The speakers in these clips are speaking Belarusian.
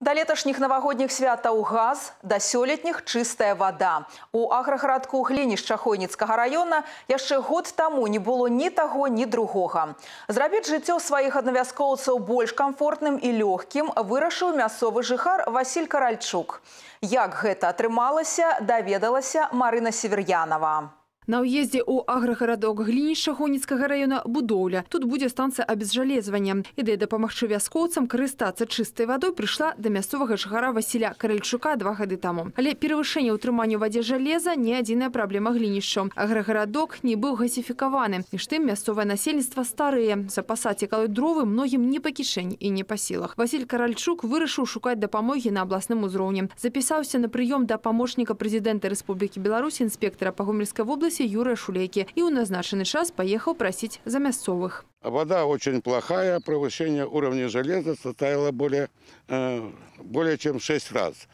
Да леташніх навагодніх святаў газ да сёлетніх чыстая вада. У аграгарадку гліішча Хойніцкага района яшчэ год таму не было ні таго, ні другога. Зрабіць жыццё сваіх аднавяскоўцаў больш камфортным і лёгкім вырашыў мясцовы жыхар Васіль Каральчук. Як гэта атрымалася, даведалася Марына Сев'янова. На уездзе у аграгарадок Глініша Гоніцкага района будоўля. Тут будзе станцыя абезжалезвання. Ідэя дапамагчы вяскоўцам карыстацца чыстай вадой прышла да мясцовага жыхара Васіля Карельчука два гады таму. Але перавышэнне ўтрымання ў вадзе жалеза не адзіная праблема Глінішчу. Аграгарадок не быў гасіфікаваны. Між тым мясцовае насельніцтва старыя. Запасаць якалой дровы многім не па кішэнь і не па сілах. Васіль Каральчук вырашыў шукаць дапамогі на абласным узроўні. Запісаўся на прыём да памочніка прэзідэнта Рэспублікі Беларусі інспектара па Гомельскай вобласці беларуси юрыя шулейкі і ў назначаны час паехаў прасіць за мясцовых а вода очень плохая превышение уровня железа составило более э, более чем 6 раз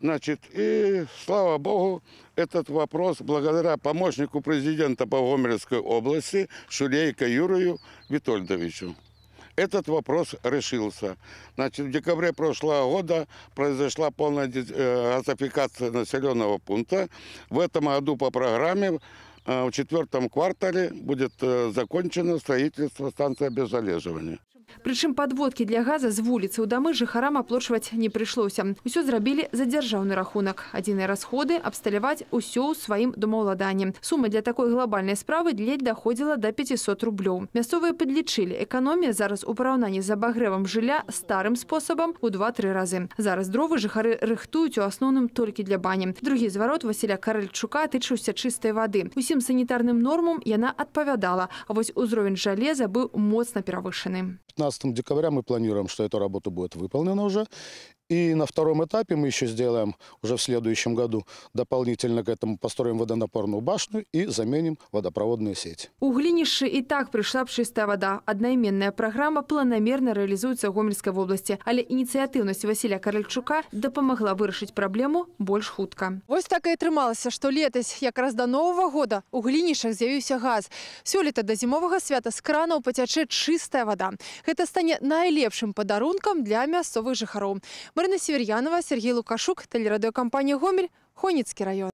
Значит, и слава богу, этот вопрос благодаря помощнику президента по Гомельской области Шулейка Юрию Витольдовичу. Этот вопрос решился. Значит, в декабре прошлого года произошла полная э, газификация населенного пункта. В этом году по программе э, в четвертом квартале будет э, закончено строительство станции обеззалеживания. Причым подводки для газа с улицы у дамы жыхарам оплошивать не пришлось. Все зарабили за державный рахунок. Одиные расходы – обсталевать все своим домовладанием. Сумма для такой глобальной справы длить доходила до 500 рублей. Мясовые подлечили. Экономия зараз у поравнании с обогревом жилья старым способом у 2-3 раза. Зараз дровы жыхары рыхтуют у основном только для бани. Другий зворот Василя Корольчука отычился чистой воды. Усим санитарным нормам она отповядала. А вот узровень железа был мощно перевышенный. 15 декабря мы планируем, что эта работа будет выполнена уже. И на втором этапе мы еще сделаем, уже в следующем году, дополнительно к этому построим водонапорную башню и заменим водопроводную сеть. У Глиниши и так пришла чистая вода. Одноименная программа планомерно реализуется в Гомельской области. Але инициативность Василия Корольчука допомогла вырешить проблему больше худко. Вот так и отрывалось, что летость, как раз до Нового года, у Глинишах заявился газ. Все лето до зимового свята с крана потечет чистая вода. Это станет наилепшим подарунком для мясовых жихаров. Марина Сіверянова, Сергій Лукашук, телерадіокомпанія Гомель, Хоніцький район.